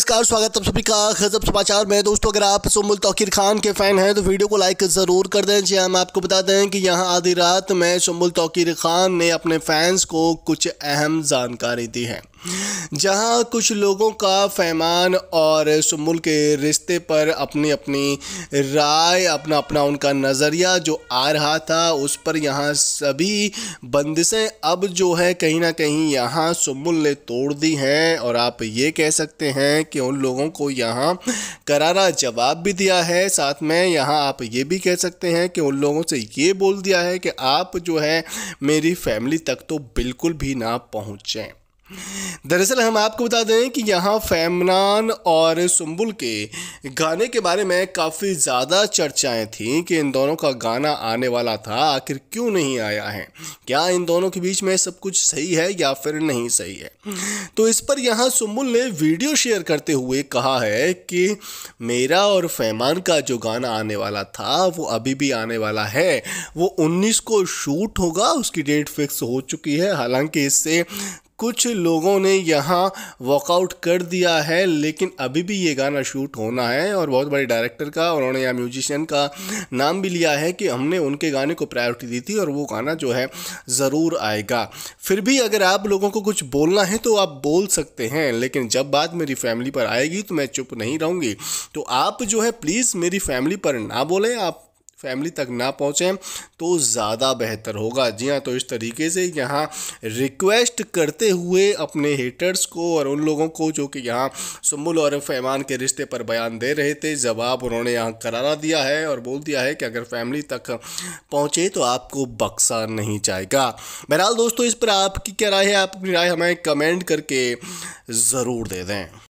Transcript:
नमस्कार स्वागत है सभी का गजब समाचार में दोस्तों अगर आप सोमुल तोकीर खान के फैन हैं तो वीडियो को लाइक ज़रूर कर दें जी हम हाँ, आपको बता दें कि यहाँ आधी रात में सोमुल तोकीर खान ने अपने फैंस को कुछ अहम जानकारी दी है जहाँ कुछ लोगों का फैमान और मुल्क के रिश्ते पर अपनी अपनी राय अपना अपना उनका नज़रिया जो आ रहा था उस पर यहाँ सभी बंदिशें अब जो है कहीं ना कहीं यहाँ सुमुल ने तोड़ दी हैं और आप ये कह सकते हैं कि उन लोगों को यहाँ करारा जवाब भी दिया है साथ में यहाँ आप ये भी कह सकते हैं कि उन लोगों से ये बोल दिया है कि आप जो है मेरी फैमिली तक तो बिल्कुल भी ना पहुँचें दरअसल हम आपको बता दें कि यहाँ फैमनान और सुम्बुल के गाने के बारे में काफ़ी ज़्यादा चर्चाएं थीं कि इन दोनों का गाना आने वाला था आखिर क्यों नहीं आया है क्या इन दोनों के बीच में सब कुछ सही है या फिर नहीं सही है तो इस पर यहाँ सुम्बुल ने वीडियो शेयर करते हुए कहा है कि मेरा और फैमान का जो गाना आने वाला था वो अभी भी आने वाला है वो उन्नीस को शूट होगा उसकी डेट फिक्स हो चुकी है हालांकि इससे कुछ लोगों ने यहाँ वॉकआउट कर दिया है लेकिन अभी भी ये गाना शूट होना है और बहुत बड़े डायरेक्टर का उन्होंने यहाँ म्यूजिशियन का नाम भी लिया है कि हमने उनके गाने को प्रायोरिटी दी थी और वो गाना जो है ज़रूर आएगा फिर भी अगर आप लोगों को कुछ बोलना है तो आप बोल सकते हैं लेकिन जब बात मेरी फैमिली पर आएगी तो मैं चुप नहीं रहूँगी तो आप जो है प्लीज़ मेरी फैमिली पर ना बोलें आप फैमिली तक ना पहुँचें तो ज़्यादा बेहतर होगा जी हाँ तो इस तरीके से यहाँ रिक्वेस्ट करते हुए अपने हेटर्स को और उन लोगों को जो कि यहाँ सुम्बुल और फैमान के रिश्ते पर बयान दे रहे थे जवाब उन्होंने यहाँ करारा दिया है और बोल दिया है कि अगर फैमिली तक पहुँचे तो आपको बक्सा नहीं जाएगा बहरहाल दोस्तों इस पर आपकी क्या राय है आप अपनी राय हमें कमेंट करके ज़रूर दे दें